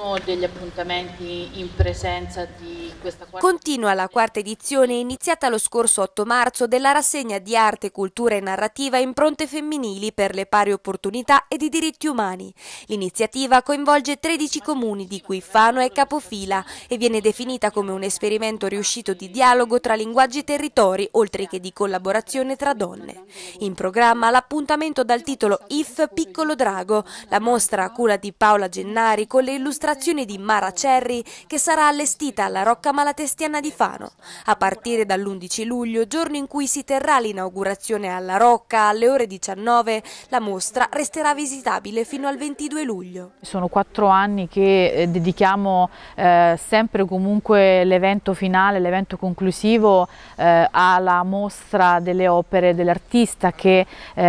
uno degli appuntamenti in presenza di questa quarta... Continua la quarta edizione iniziata lo scorso 8 marzo della rassegna di arte, cultura e narrativa impronte femminili per le pari opportunità e i diritti umani. L'iniziativa coinvolge 13 comuni di cui Fano è capofila e viene definita come un esperimento riuscito di dialogo tra linguaggi e territori oltre che di collaborazione tra donne. In programma l'appuntamento dal titolo If Piccolo Drago, la mostra a cura di Paola Gennari con le illustrazioni dimostrazione di Mara Cerri che sarà allestita alla Rocca Malatestiana di Fano. A partire dall'11 luglio, giorno in cui si terrà l'inaugurazione alla Rocca, alle ore 19, la mostra resterà visitabile fino al 22 luglio. Sono quattro anni che eh, dedichiamo eh, sempre comunque l'evento finale, l'evento conclusivo eh, alla mostra delle opere dell'artista, eh,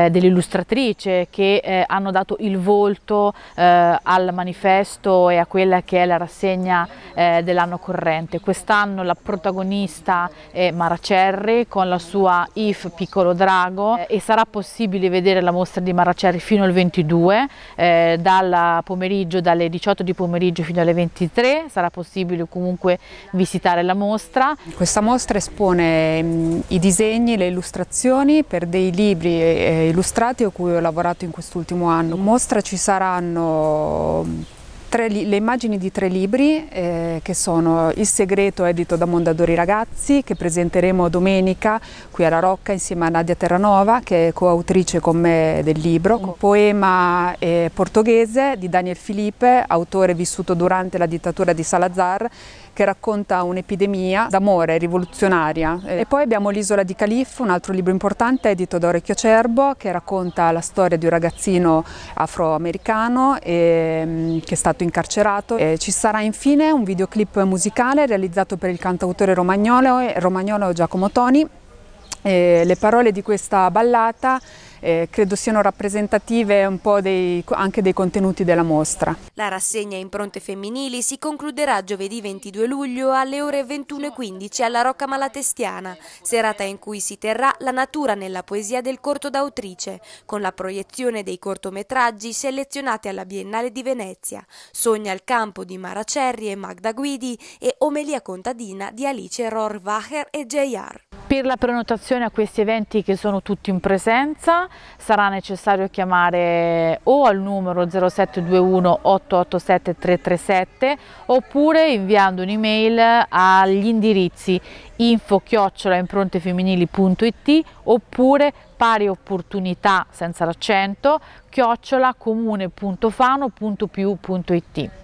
dell'illustratrice che eh, hanno dato il volto eh, al manifesto e a quella che è la rassegna eh, dell'anno corrente. Quest'anno la protagonista è Mara Cerri con la sua IF Piccolo Drago eh, e sarà possibile vedere la mostra di Mara Cerri fino al 22, eh, dal pomeriggio, dalle 18 di pomeriggio fino alle 23, sarà possibile comunque visitare la mostra. Questa mostra espone mh, i disegni, le illustrazioni per dei libri eh, illustrati a cui ho lavorato in quest'ultimo anno. In mostra ci saranno tre, le immagini di tre libri eh, che sono Il segreto edito da Mondadori Ragazzi che presenteremo domenica qui alla Rocca insieme a Nadia Terranova che è coautrice con me del libro, un poema eh, portoghese di Daniel Filipe, autore vissuto durante la dittatura di Salazar che racconta un'epidemia d'amore rivoluzionaria. E poi abbiamo L'isola di Calif, un altro libro importante edito da Orecchio Cerbo, che racconta la storia di un ragazzino afroamericano ehm, che è stato incarcerato. E ci sarà infine un videoclip musicale realizzato per il cantautore romagnolo, eh, romagnolo Giacomo Toni. E le parole di questa ballata eh, credo siano rappresentative un po' dei, anche dei contenuti della mostra. La rassegna Impronte Femminili si concluderà giovedì 22 luglio alle ore 21.15 alla Rocca Malatestiana, serata in cui si terrà la natura nella poesia del corto d'autrice, con la proiezione dei cortometraggi selezionati alla Biennale di Venezia, Sogna il campo di Mara Cerri e Magda Guidi e Omelia Contadina di Alice Rohrwacher e J.R. Per la prenotazione a questi eventi che sono tutti in presenza sarà necessario chiamare o al numero 0721 887 337 oppure inviando un'email agli indirizzi info chiocciola improntefemminili.it oppure pari opportunità senza l'accento chiocciola comune.fano.piu.it